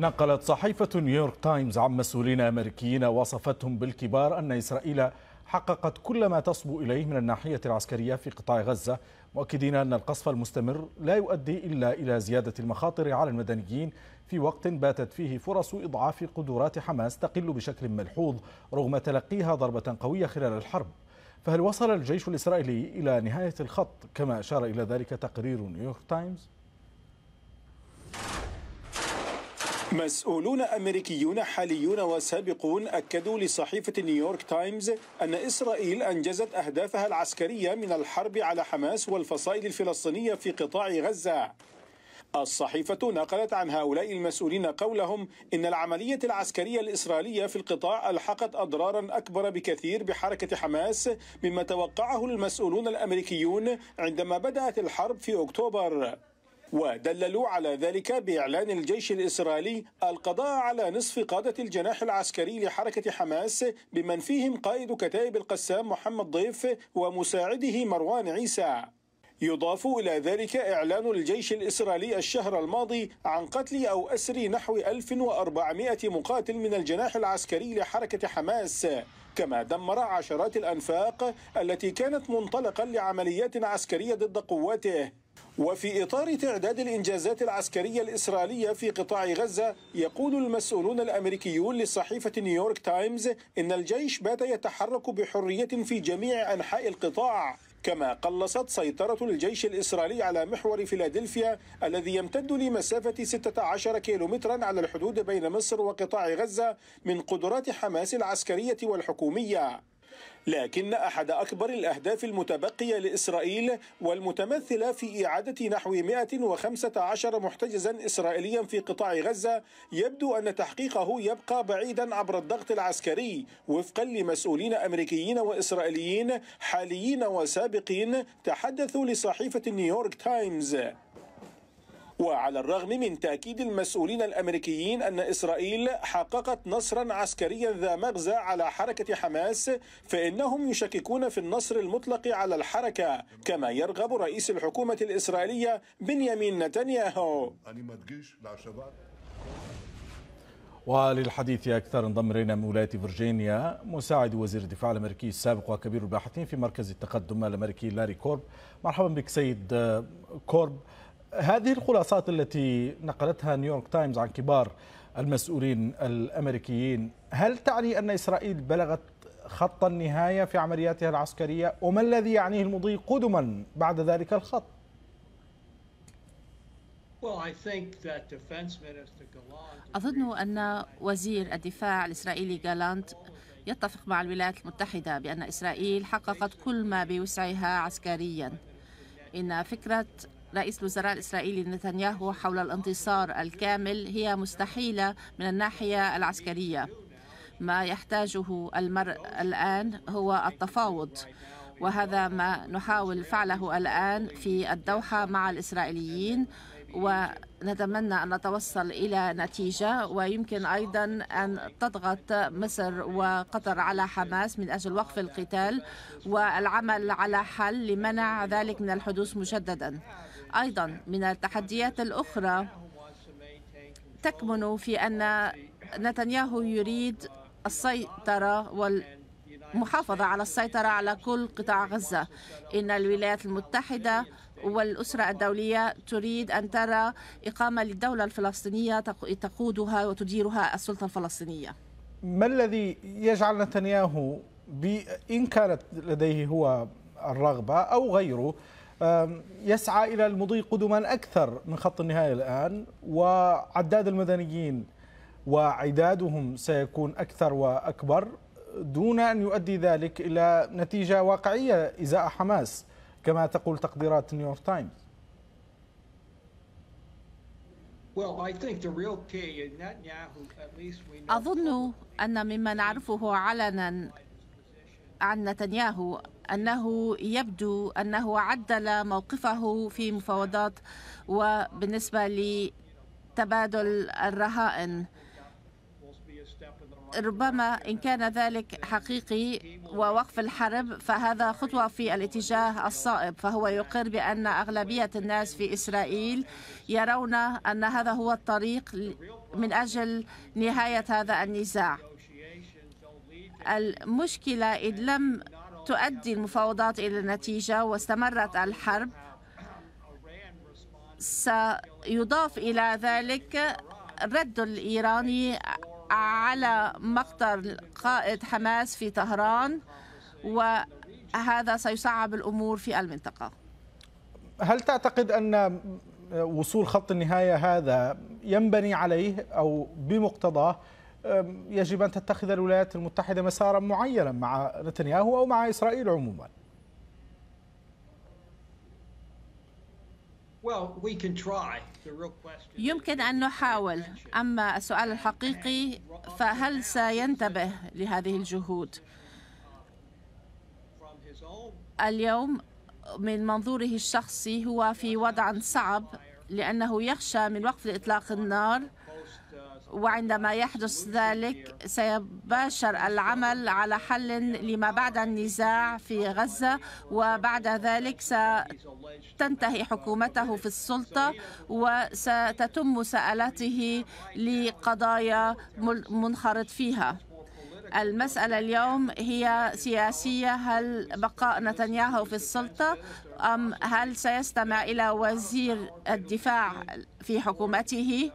نقلت صحيفة نيويورك تايمز عن مسؤولين أمريكيين وصفتهم بالكبار أن إسرائيل حققت كل ما تصبو إليه من الناحية العسكرية في قطاع غزة مؤكدين أن القصف المستمر لا يؤدي إلا إلى زيادة المخاطر على المدنيين في وقت باتت فيه فرص إضعاف قدرات حماس تقل بشكل ملحوظ رغم تلقيها ضربة قوية خلال الحرب فهل وصل الجيش الإسرائيلي إلى نهاية الخط كما أشار إلى ذلك تقرير نيويورك تايمز؟ مسؤولون أمريكيون حاليون وسابقون أكدوا لصحيفة نيويورك تايمز أن إسرائيل أنجزت أهدافها العسكرية من الحرب على حماس والفصائل الفلسطينية في قطاع غزة الصحيفة نقلت عن هؤلاء المسؤولين قولهم إن العملية العسكرية الإسرائيلية في القطاع ألحقت أضرارا أكبر بكثير بحركة حماس مما توقعه المسؤولون الأمريكيون عندما بدأت الحرب في أكتوبر ودللوا على ذلك بإعلان الجيش الإسرائيلي القضاء على نصف قادة الجناح العسكري لحركة حماس بمن فيهم قائد كتائب القسام محمد ضيف ومساعده مروان عيسى يضاف إلى ذلك إعلان الجيش الإسرائيلي الشهر الماضي عن قتل أو أسر نحو 1400 مقاتل من الجناح العسكري لحركة حماس كما دمر عشرات الأنفاق التي كانت منطلقا لعمليات عسكرية ضد قواته وفي إطار تعداد الإنجازات العسكرية الإسرائيلية في قطاع غزة يقول المسؤولون الأمريكيون لصحيفة نيويورك تايمز إن الجيش بات يتحرك بحرية في جميع أنحاء القطاع كما قلصت سيطرة الجيش الإسرائيلي على محور فيلادلفيا الذي يمتد لمسافة 16 كيلومترا على الحدود بين مصر وقطاع غزة من قدرات حماس العسكرية والحكومية لكن أحد أكبر الأهداف المتبقية لإسرائيل والمتمثلة في إعادة نحو 115 محتجزا إسرائيليا في قطاع غزة يبدو أن تحقيقه يبقى بعيدا عبر الضغط العسكري وفقا لمسؤولين أمريكيين وإسرائيليين حاليين وسابقين تحدثوا لصحيفة نيويورك تايمز وعلى الرغم من تأكيد المسؤولين الأمريكيين أن إسرائيل حققت نصرا عسكريا ذا مغزى على حركة حماس فإنهم يشككون في النصر المطلق على الحركة كما يرغب رئيس الحكومة الإسرائيلية بنيامين نتنياهو وللحديث أكثر انضم إلينا من ولاية فرجينيا مساعد وزير الدفاع الأمريكي السابق وكبير الباحثين في مركز التقدم الأمريكي لاري كورب مرحبا بك سيد كورب هذه الخلاصات التي نقلتها نيويورك تايمز عن كبار المسؤولين الامريكيين هل تعني ان اسرائيل بلغت خط النهايه في عملياتها العسكريه وما الذي يعنيه المضي قدما بعد ذلك الخط أظن أن وزير الدفاع الإسرائيلي جالانت يتفق مع الولايات المتحدة بأن إسرائيل حققت كل ما بوسعها عسكريا إن فكرة رئيس الوزراء الإسرائيلي نتنياهو حول الانتصار الكامل هي مستحيلة من الناحية العسكرية ما يحتاجه المرء الآن هو التفاوض وهذا ما نحاول فعله الآن في الدوحة مع الإسرائيليين ونتمنى أن نتوصل إلى نتيجة ويمكن أيضا أن تضغط مصر وقطر على حماس من أجل وقف القتال والعمل على حل لمنع ذلك من الحدوث مجددا أيضا من التحديات الأخرى تكمن في أن نتنياهو يريد السيطرة والمحافظة على السيطرة على كل قطاع غزة إن الولايات المتحدة والأسرة الدولية تريد أن ترى إقامة للدولة الفلسطينية تقودها وتديرها السلطة الفلسطينية ما الذي يجعل نتنياهو إن كانت لديه هو الرغبة أو غيره يسعى إلى المضي قدما أكثر من خط النهاية الآن وعداد المدنيين وعدادهم سيكون أكثر وأكبر دون أن يؤدي ذلك إلى نتيجة واقعية إزاء حماس كما تقول تقديرات نيويورك تايمز أظن أن مما نعرفه علنا عن نتنياهو أنه يبدو أنه عدل موقفه في مفاوضات وبالنسبة لتبادل الرهائن ربما إن كان ذلك حقيقي ووقف الحرب فهذا خطوة في الاتجاه الصائب فهو يقر بأن أغلبية الناس في إسرائيل يرون أن هذا هو الطريق من أجل نهاية هذا النزاع المشكلة إذ لم تؤدي المفاوضات إلى نتيجة واستمرت الحرب سيضاف إلى ذلك الرد الإيراني على مقتل قائد حماس في طهران وهذا سيصعب الأمور في المنطقة هل تعتقد أن وصول خط النهاية هذا ينبني عليه أو بمقتضاه يجب أن تتخذ الولايات المتحدة مسارا معينا مع نتنياهو أو مع إسرائيل عموما يمكن أن نحاول أما السؤال الحقيقي فهل سينتبه لهذه الجهود اليوم من منظوره الشخصي هو في وضع صعب لأنه يخشى من وقف إطلاق النار وعندما يحدث ذلك سيباشر العمل على حل لما بعد النزاع في غزة وبعد ذلك ستنتهي حكومته في السلطة وستتم مساءلته لقضايا منخرط فيها المسألة اليوم هي سياسية هل بقاء نتنياهو في السلطة أم هل سيستمع إلى وزير الدفاع في حكومته؟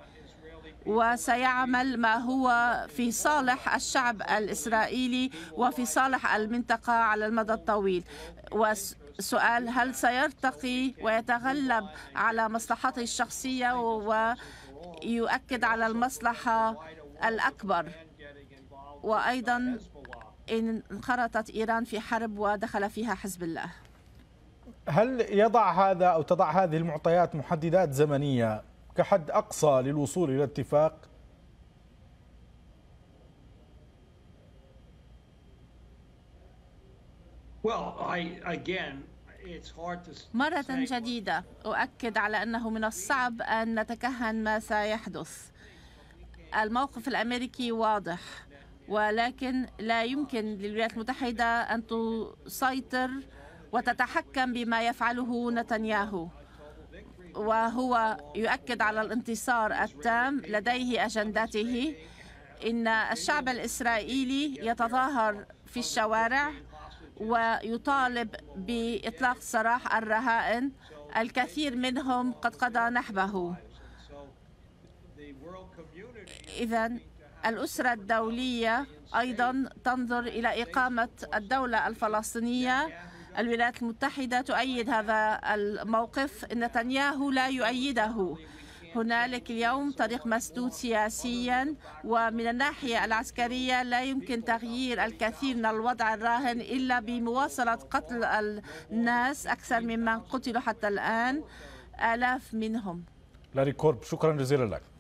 وسيعمل ما هو في صالح الشعب الإسرائيلي وفي صالح المنطقة على المدى الطويل وسؤال هل سيرتقي ويتغلب على مصلحته الشخصية ويؤكد على المصلحة الأكبر وأيضا إن انخرطت إيران في حرب ودخل فيها حزب الله هل يضع هذا أو تضع هذه المعطيات محددات زمنية كحد أقصى للوصول إلى اتفاق مرة جديدة أؤكد على أنه من الصعب أن نتكهن ما سيحدث الموقف الأمريكي واضح ولكن لا يمكن للولايات المتحدة أن تسيطر وتتحكم بما يفعله نتنياهو وهو يؤكد على الانتصار التام لديه أجندته إن الشعب الإسرائيلي يتظاهر في الشوارع ويطالب بإطلاق سراح الرهائن الكثير منهم قد قضى نحبه إذا الأسرة الدولية أيضا تنظر إلى إقامة الدولة الفلسطينية الولايات المتحدة تؤيد هذا الموقف نتنياهو لا يؤيده هنالك اليوم طريق مسدود سياسيا ومن الناحية العسكرية لا يمكن تغيير الكثير من الوضع الراهن إلا بمواصلة قتل الناس أكثر ممن قتلوا حتى الآن آلاف منهم لاري كورب شكرا جزيلا لك